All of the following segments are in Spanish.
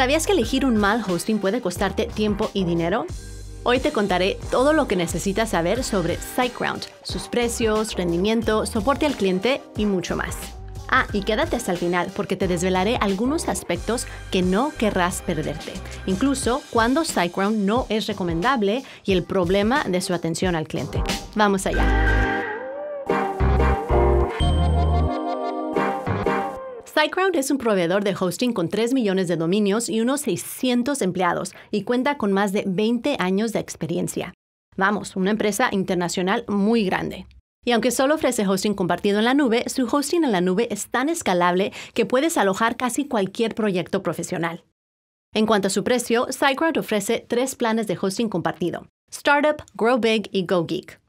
¿Sabías que elegir un mal hosting puede costarte tiempo y dinero? Hoy te contaré todo lo que necesitas saber sobre SiteGround, sus precios, rendimiento, soporte al cliente y mucho más. Ah, y quédate hasta el final porque te desvelaré algunos aspectos que no querrás perderte, incluso cuando SiteGround no es recomendable y el problema de su atención al cliente. Vamos allá. SiteGround es un proveedor de hosting con 3 millones de dominios y unos 600 empleados y cuenta con más de 20 años de experiencia. Vamos, una empresa internacional muy grande. Y aunque solo ofrece hosting compartido en la nube, su hosting en la nube es tan escalable que puedes alojar casi cualquier proyecto profesional. En cuanto a su precio, SiteGround ofrece tres planes de hosting compartido, Startup, Grow Big y Go Geek.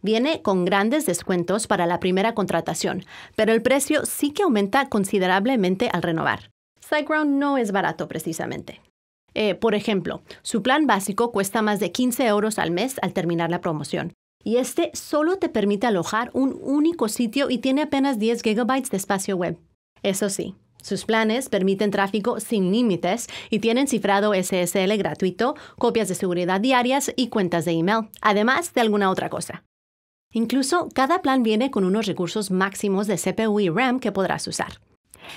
Viene con grandes descuentos para la primera contratación, pero el precio sí que aumenta considerablemente al renovar. SiteGround no es barato precisamente. Eh, por ejemplo, su plan básico cuesta más de 15 euros al mes al terminar la promoción, y este solo te permite alojar un único sitio y tiene apenas 10 gigabytes de espacio web. Eso sí, sus planes permiten tráfico sin límites y tienen cifrado SSL gratuito, copias de seguridad diarias y cuentas de email, además de alguna otra cosa. Incluso cada plan viene con unos recursos máximos de CPU y RAM que podrás usar.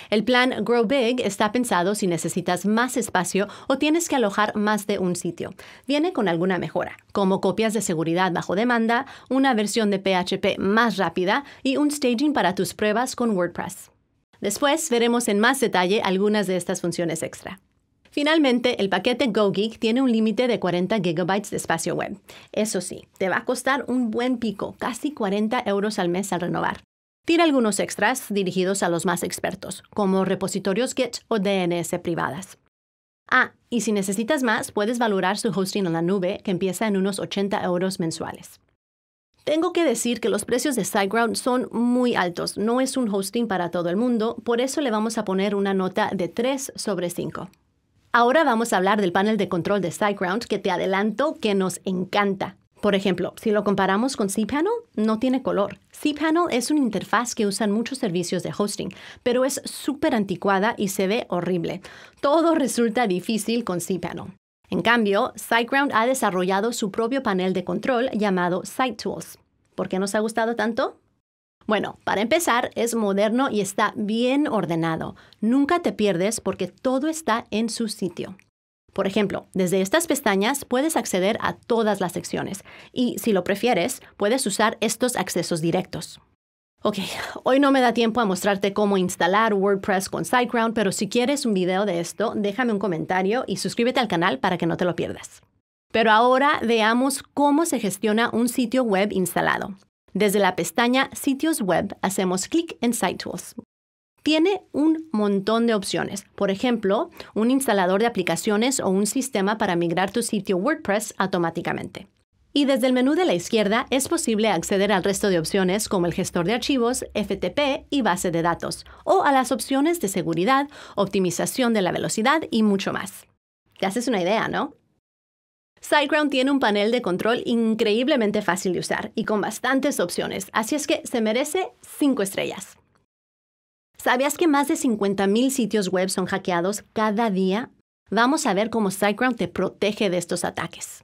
El plan Grow Big está pensado si necesitas más espacio o tienes que alojar más de un sitio. Viene con alguna mejora, como copias de seguridad bajo demanda, una versión de PHP más rápida y un staging para tus pruebas con WordPress. Después veremos en más detalle algunas de estas funciones extra. Finalmente, el paquete GoGeek tiene un límite de 40 GB de espacio web. Eso sí, te va a costar un buen pico, casi 40 euros al mes al renovar. Tiene algunos extras dirigidos a los más expertos, como repositorios Git o DNS privadas. Ah, y si necesitas más, puedes valorar su hosting en la nube, que empieza en unos 80 euros mensuales. Tengo que decir que los precios de SiteGround son muy altos, no es un hosting para todo el mundo, por eso le vamos a poner una nota de 3 sobre 5. Ahora vamos a hablar del panel de control de SiteGround que te adelanto que nos encanta. Por ejemplo, si lo comparamos con cPanel, no tiene color. cPanel es una interfaz que usan muchos servicios de hosting, pero es súper anticuada y se ve horrible. Todo resulta difícil con cPanel. En cambio, SiteGround ha desarrollado su propio panel de control llamado SiteTools. ¿Por qué nos ha gustado tanto? Bueno, para empezar, es moderno y está bien ordenado. Nunca te pierdes porque todo está en su sitio. Por ejemplo, desde estas pestañas puedes acceder a todas las secciones y, si lo prefieres, puedes usar estos accesos directos. Ok, hoy no me da tiempo a mostrarte cómo instalar WordPress con SiteGround, pero si quieres un video de esto, déjame un comentario y suscríbete al canal para que no te lo pierdas. Pero ahora veamos cómo se gestiona un sitio web instalado. Desde la pestaña Sitios Web hacemos clic en Site Tools. Tiene un montón de opciones, por ejemplo, un instalador de aplicaciones o un sistema para migrar tu sitio WordPress automáticamente. Y desde el menú de la izquierda es posible acceder al resto de opciones como el gestor de archivos, FTP y base de datos, o a las opciones de seguridad, optimización de la velocidad y mucho más. Te haces una idea, ¿no? SiteGround tiene un panel de control increíblemente fácil de usar y con bastantes opciones, así es que se merece 5 estrellas. ¿Sabías que más de 50.000 sitios web son hackeados cada día? Vamos a ver cómo SiteGround te protege de estos ataques.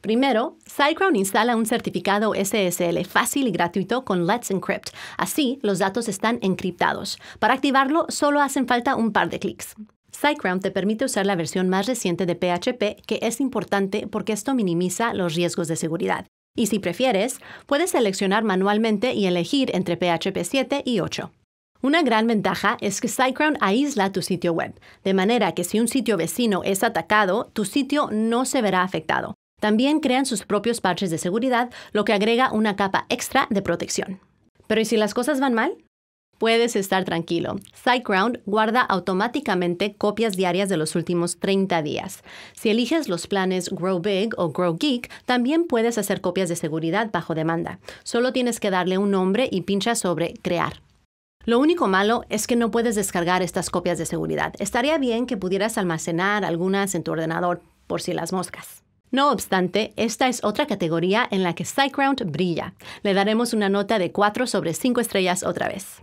Primero, SiteGround instala un certificado SSL fácil y gratuito con Let's Encrypt. Así, los datos están encriptados. Para activarlo, solo hacen falta un par de clics. SiteGround te permite usar la versión más reciente de PHP, que es importante porque esto minimiza los riesgos de seguridad. Y si prefieres, puedes seleccionar manualmente y elegir entre PHP 7 y 8. Una gran ventaja es que SiteGround aísla tu sitio web, de manera que si un sitio vecino es atacado, tu sitio no se verá afectado. También crean sus propios parches de seguridad, lo que agrega una capa extra de protección. Pero ¿y si las cosas van mal? puedes estar tranquilo. SiteGround guarda automáticamente copias diarias de los últimos 30 días. Si eliges los planes Grow Big o Grow Geek, también puedes hacer copias de seguridad bajo demanda. Solo tienes que darle un nombre y pincha sobre Crear. Lo único malo es que no puedes descargar estas copias de seguridad. Estaría bien que pudieras almacenar algunas en tu ordenador, por si las moscas. No obstante, esta es otra categoría en la que SiteGround brilla. Le daremos una nota de 4 sobre 5 estrellas otra vez.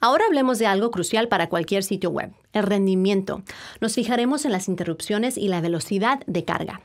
Ahora hablemos de algo crucial para cualquier sitio web, el rendimiento. Nos fijaremos en las interrupciones y la velocidad de carga.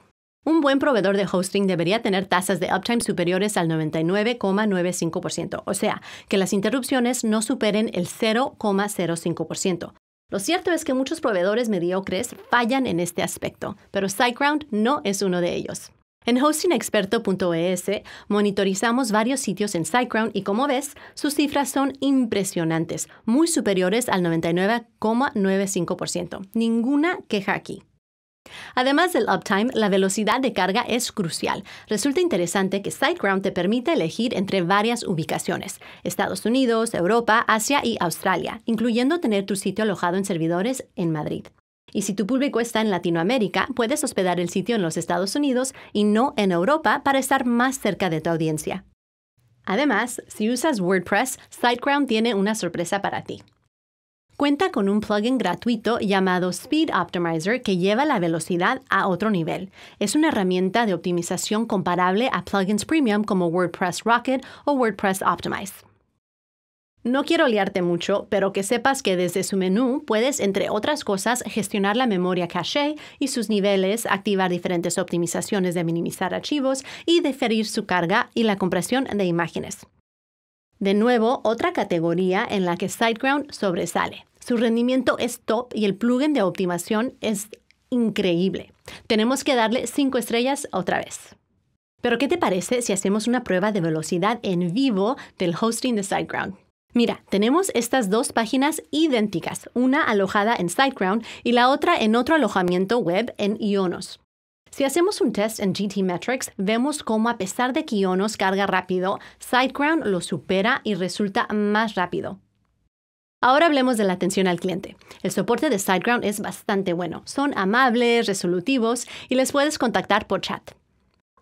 Un buen proveedor de hosting debería tener tasas de uptime superiores al 99,95%, o sea, que las interrupciones no superen el 0,05%. Lo cierto es que muchos proveedores mediocres fallan en este aspecto, pero SiteGround no es uno de ellos. En hostingexperto.es monitorizamos varios sitios en SiteGround y como ves, sus cifras son impresionantes, muy superiores al 99,95%. Ninguna queja aquí. Además del uptime, la velocidad de carga es crucial. Resulta interesante que SiteGround te permite elegir entre varias ubicaciones, Estados Unidos, Europa, Asia y Australia, incluyendo tener tu sitio alojado en servidores en Madrid. Y si tu público está en Latinoamérica, puedes hospedar el sitio en los Estados Unidos y no en Europa para estar más cerca de tu audiencia. Además, si usas WordPress, SiteGround tiene una sorpresa para ti. Cuenta con un plugin gratuito llamado Speed Optimizer que lleva la velocidad a otro nivel. Es una herramienta de optimización comparable a plugins premium como WordPress Rocket o WordPress Optimize. No quiero liarte mucho, pero que sepas que desde su menú puedes, entre otras cosas, gestionar la memoria caché y sus niveles, activar diferentes optimizaciones de minimizar archivos y diferir su carga y la compresión de imágenes. De nuevo, otra categoría en la que SiteGround sobresale. Su rendimiento es top y el plugin de optimización es increíble. Tenemos que darle 5 estrellas otra vez. Pero ¿qué te parece si hacemos una prueba de velocidad en vivo del hosting de SiteGround? Mira, tenemos estas dos páginas idénticas, una alojada en SiteGround y la otra en otro alojamiento web en Ionos. Si hacemos un test en GT Metrics, vemos cómo a pesar de que Ionos carga rápido, SiteGround lo supera y resulta más rápido. Ahora hablemos de la atención al cliente. El soporte de SiteGround es bastante bueno. Son amables, resolutivos y les puedes contactar por chat.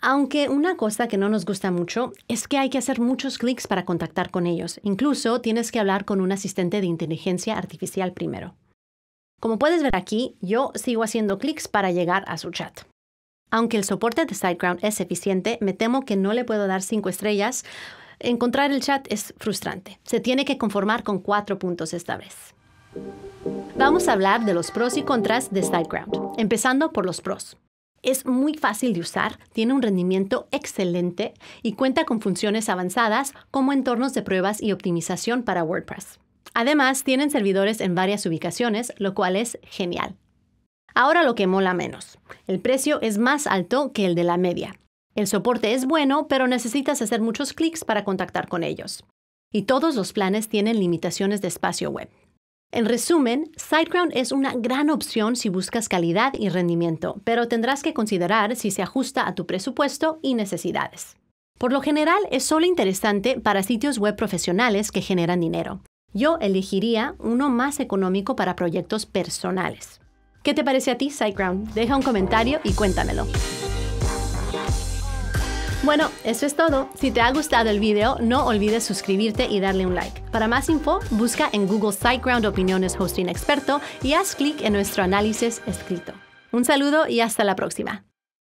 Aunque una cosa que no nos gusta mucho es que hay que hacer muchos clics para contactar con ellos. Incluso tienes que hablar con un asistente de inteligencia artificial primero. Como puedes ver aquí, yo sigo haciendo clics para llegar a su chat. Aunque el soporte de SiteGround es eficiente, me temo que no le puedo dar 5 estrellas. Encontrar el chat es frustrante. Se tiene que conformar con 4 puntos esta vez. Vamos a hablar de los pros y contras de SiteGround, empezando por los pros. Es muy fácil de usar, tiene un rendimiento excelente y cuenta con funciones avanzadas como entornos de pruebas y optimización para WordPress. Además, tienen servidores en varias ubicaciones, lo cual es genial. Ahora lo que mola menos. El precio es más alto que el de la media. El soporte es bueno, pero necesitas hacer muchos clics para contactar con ellos. Y todos los planes tienen limitaciones de espacio web. En resumen, SiteGround es una gran opción si buscas calidad y rendimiento, pero tendrás que considerar si se ajusta a tu presupuesto y necesidades. Por lo general, es solo interesante para sitios web profesionales que generan dinero. Yo elegiría uno más económico para proyectos personales. ¿Qué te parece a ti, SiteGround? Deja un comentario y cuéntamelo. Bueno, eso es todo. Si te ha gustado el video, no olvides suscribirte y darle un like. Para más info, busca en Google SiteGround Opiniones Hosting Experto y haz clic en nuestro análisis escrito. Un saludo y hasta la próxima.